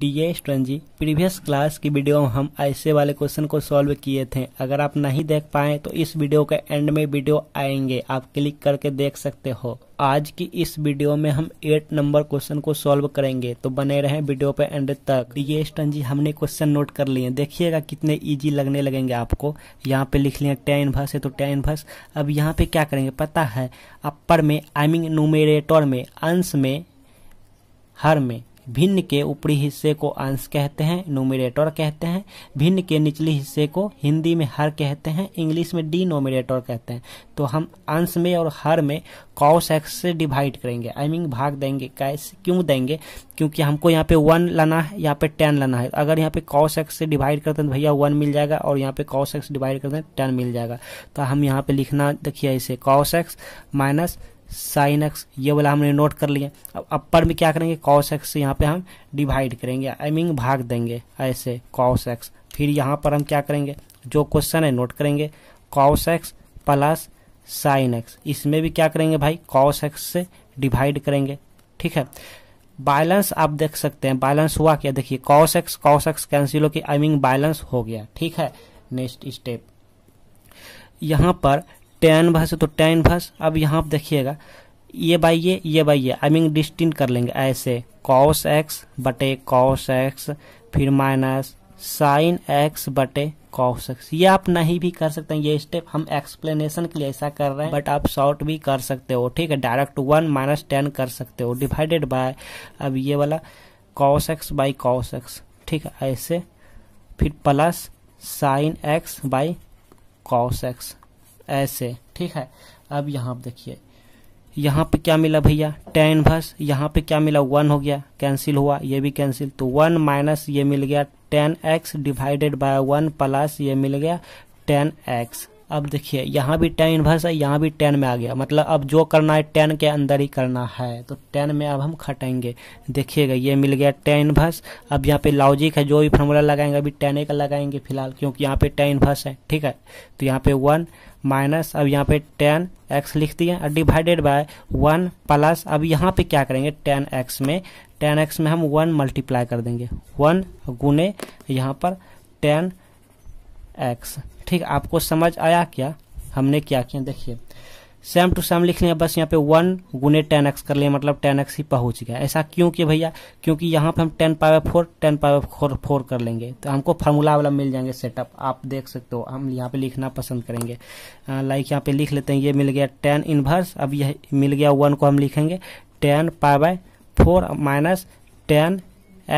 dear student जी previous class की video में हम ऐसे वाले क्वेश्चन को सॉल्व किए थे अगर आप नहीं देख पाए तो इस वीडियो के एंड में वीडियो आएंगे आप क्लिक करके देख सकते हो आज की इस वीडियो में हम एट नंबर क्वेश्चन को सॉल्व करेंगे तो बने रहें वीडियो पे एंड तक ये स्टन जी हमने क्वेश्चन नोट कर लिए देखिएगा कितने इजी लगने लगेंगे आपको यहाँ पे लिख लिया टेन भर्स है तो टेन भर्स अब यहाँ पे क्या करेंगे पता है अपर में आई मीन नुमेरेटर में अंश में हर में भिन्न के ऊपरी हिस्से को अंश कहते हैं नोमिनेटर कहते हैं भिन्न के निचले हिस्से को हिंदी में हर कहते हैं इंग्लिश में डिनोमिनेटर कहते हैं तो हम अंश में और हर में कॉस एक्स से डिवाइड करेंगे आई I मीन mean, भाग देंगे कैसे क्यों देंगे क्योंकि हमको यहाँ पे वन लाना है यहाँ पे टेन लाना है अगर यहाँ पे कॉस एक्स से डिवाइड करते हैं तो भैया वन मिल जाएगा और यहाँ पे कॉस एक्स डिवाइड करते हैं टेन मिल जाएगा तो हम यहाँ पे लिखना देखिए इसे cos x minus sine x ये वाला हमने नोट कर लिया अब अपर में क्या करेंगे कॉस एक्स से यहाँ पे हम डिवाइड करेंगे आई मीन भाग देंगे ऐसे कॉस एक्स फिर यहाँ पर हम क्या करेंगे जो क्वेश्चन है नोट करेंगे cos x plus sine x इसमें भी क्या करेंगे भाई कॉस एक्स से डिवाइड करेंगे ठीक है बैलेंस आप देख सकते हैं बैलेंस हुआ क्या देखिए cos x cos x cancel हो कि आई मीन बैलेंस हो गया ठीक है नेक्स्ट स्टेप यहाँ पर टेन इनवर्स है तो टेन इनवर्स अब यहाँ पर देखिएगा ये बाई ये ये बाई ये आई मीन डिस्टिन कर लेंगे ऐसे कॉस एक्स बटे कॉस एक्स फिर माइनस साइन एक्स बटे कॉस एक्स ये आप नहीं भी कर सकते हैं ये स्टेप हम एक्सप्लेनेशन के लिए ऐसा कर रहे हैं बट आप शॉर्ट भी कर सकते हो ठीक है डायरेक्ट वन माइनस टेन कर सकते हो डिवाइडेड बाय अब ये वाला cos x by cos x ठीक है ऐसे फिर plus sine x by cos x ऐसे ठीक है अब यहाँ पर देखिए यहाँ पे क्या मिला भैया टेन भर्स यहाँ पे क्या मिला वन हो गया कैंसिल हुआ ये भी कैंसिल तो वन माइनस ये मिल गया tan x divided by one plus ये मिल गया टेन एक्स अब देखिए यहाँ भी टेन इनवर्स है यहाँ भी टेन में आ गया मतलब अब जो करना है टेन के अंदर ही करना है तो टेन में अब हम खटेंगे देखिएगा ये मिल गया टेन इनवर्स अब यहाँ पे लॉजिक है जो भी फॉर्मूला लगाएंगे अभी टेन ए का लगाएंगे फिलहाल क्योंकि यहाँ पे टेन इनवर्स है ठीक है तो यहाँ पे वन माइनस अब यहाँ पे टेन एक्स लिख दिए और डिवाइडेड बाय वन प्लस अब यहाँ पे क्या करेंगे टेन एक्स में टेन एक्स में हम वन मल्टीप्लाई कर देंगे वन गुने यहाँ पर टेन एक्स ठीक आपको समझ आया क्या हमने क्या किया देखिए सेम टू सेम लिख लिया बस यहाँ पे वन गुने टेन एक्स कर लिया मतलब टेन एक्स ही पहुंच गया ऐसा क्यों कि भैया क्योंकि यहाँ पे हम tan power four tan power four four कर लेंगे तो हमको फार्मूला वाला मिल जाएंगे सेटअप आप देख सकते हो हम यहाँ पे लिखना पसंद करेंगे लाइक यहाँ पे लिख लेते हैं ये मिल गया टेन इनवर्स अब यह मिल गया वन को हम लिखेंगे tan power four minus tan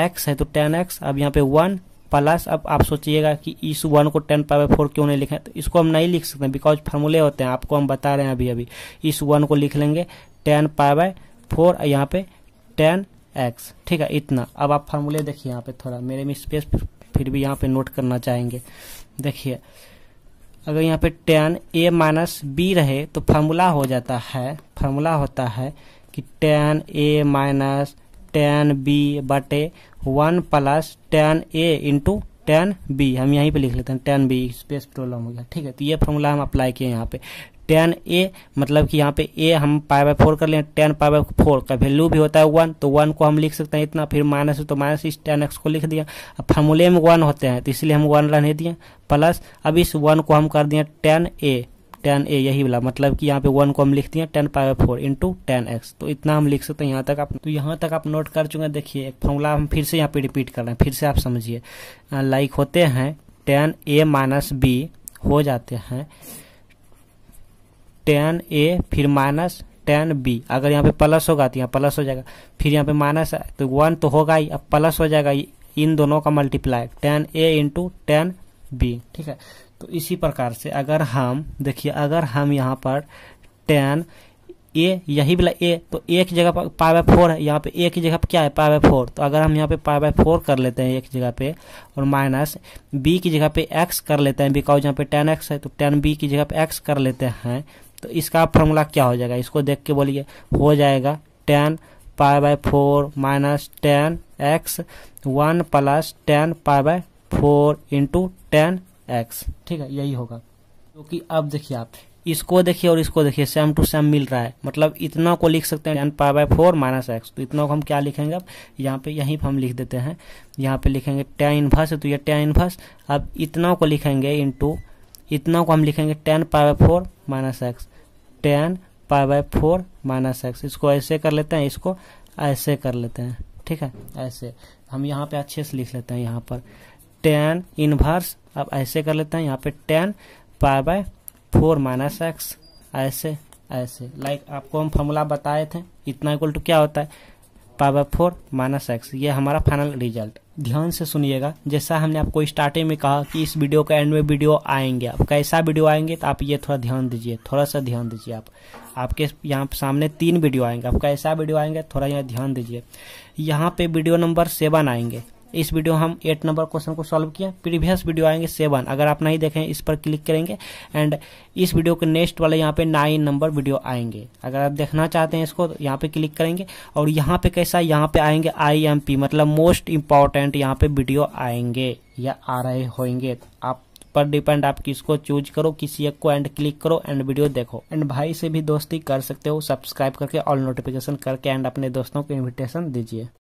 x है तो टेन एक्स अब यहाँ पे वन प्लस अब आप सोचिएगा कि इस वन को टेन पावर फोर क्यों नहीं लिखें तो इसको हम नहीं लिख सकते बिकॉज फार्मूले होते हैं आपको हम बता रहे हैं अभी अभी इस वन को लिख लेंगे टेन पावर फोर यहाँ पे टेन एक्स ठीक है इतना अब आप फार्मूले देखिए यहाँ पे थोड़ा मेरे में स्पेस फिर भी यहाँ पे नोट करना चाहेंगे देखिए अगर यहाँ पे टेन ए माइनस बी रहे तो फार्मूला हो जाता है फार्मूला होता है कि tan A minus tan B बटे one plus tan A into tan B हम यहीं पे लिख लेते हैं टेन बी स्पेस प्रॉब्लम हो गया ठीक है तो ये फॉर्मूला हम अप्लाई किए यहाँ पे टेन ए मतलब कि यहाँ पे ए हम पाई बाय फोर कर लें टेन पाई बाय फोर का वैल्यू भी होता है वन तो वन को हम लिख सकते हैं इतना फिर माइनस तो माइनस इस टेन एक्स को लिख दिया अब फॉर्मूले में वन होते हैं तो इसलिए हम वन रहने दिए प्लस अब इस वन को हम कर दिए टेन ए टेन ए यही वाला मतलब कि यहाँ पे वन को हम लिखते हैं tan power four into tan x तो इतना हम लिख सकते हैं यहाँ तक आप तो यहाँ तक आप नोट कर चुके हैं देखिए एक फॉर्मूला हम फिर से यहाँ पे रिपीट कर रहे हैं फिर से आप समझिए लाइक होते हैं टेन ए माइनस बी हो जाते हैं टेन ए फिर माइनस टेन बी अगर यहाँ पे प्लस होगा तो यहाँ प्लस हो जाएगा फिर यहाँ पे माइनस तो वन तो होगा ही अब प्लस हो जाएगा इन दोनों का multiply tan A into tan B ठीक है तो इसी प्रकार से अगर हम देखिए अगर हम यहाँ पर टेन ए यही वाला ए तो एक जगह पर पाई बाय फोर है यहाँ पे एक ही जगह पर क्या है पाई बाय फोर तो अगर हम यहाँ पे पाई बाय फोर कर लेते हैं एक जगह पे और माइनस बी की जगह पे एक्स कर लेते हैं बिकॉज यहाँ पे टेन एक्स है तो टेन बी की जगह पे एक्स कर लेते हैं तो इसका फॉर्मूला क्या हो जाएगा इसको देख के बोलिए हो जाएगा tan pi by four minus tan x one plus tan pi by four into tan x ठीक है यही होगा क्योंकि तो अब देखिए आप इसको देखिए और इसको देखिए सेम टू सेम मिल रहा है मतलब इतना को लिख सकते हैं n pi by four minus x तो इतना को हम क्या लिखेंगे अब यहाँ पे यहीं पर हम लिख देते हैं यहाँ पे लिखेंगे टेन इन्वर्स तो ये टेन भर्स अब इतना को लिखेंगे टू इतना को हम लिखेंगे tan pi by four minus x tan pi by four minus x इसको ऐसे कर लेते हैं इसको ऐसे कर लेते हैं ठीक है ऐसे हम यहाँ पे अच्छे से लिख लेते हैं यहाँ पर टेन इनवर्स अब ऐसे कर लेते हैं यहाँ पे tan pi by four minus x ऐसे ऐसे लाइक आपको हम फॉर्मूला बताए थे इतना इक्वल टू क्या होता है pi by four minus x ये हमारा फाइनल रिजल्ट ध्यान से सुनिएगा जैसा हमने आपको स्टार्टिंग में कहा कि इस वीडियो का एंड में वीडियो आएंगे आप कैसा वीडियो आएंगे तो आप ये थोड़ा ध्यान दीजिए थोड़ा सा ध्यान दीजिए आप आपके यहाँ सामने तीन वीडियो आएंगे आपका ऐसा वीडियो आएंगे थोड़ा यहाँ ध्यान दीजिए यहाँ पे वीडियो नंबर सेवन आएंगे इस वीडियो हम एट नंबर क्वेश्चन को सॉल्व किया प्रीवियस वीडियो आएंगे सेवन अगर आप नहीं देखें इस पर क्लिक करेंगे एंड इस वीडियो के नेक्स्ट वाले यहाँ पे नाइन नंबर वीडियो आएंगे अगर आप देखना चाहते हैं इसको तो यहाँ पे क्लिक करेंगे और यहाँ पे कैसा यहाँ पे आएंगे आई मतलब मोस्ट इम्पॉर्टेंट यहाँ पे वीडियो आएंगे या आ रहे होंगे आप पर डिपेंड आप किसको चूज करो किसी एक को एंड क्लिक करो एंड वीडियो देखो एंड भाई से भी दोस्ती कर सकते हो सब्सक्राइब करके ऑल नोटिफिकेशन करके एंड अपने दोस्तों को इन्विटेशन दीजिए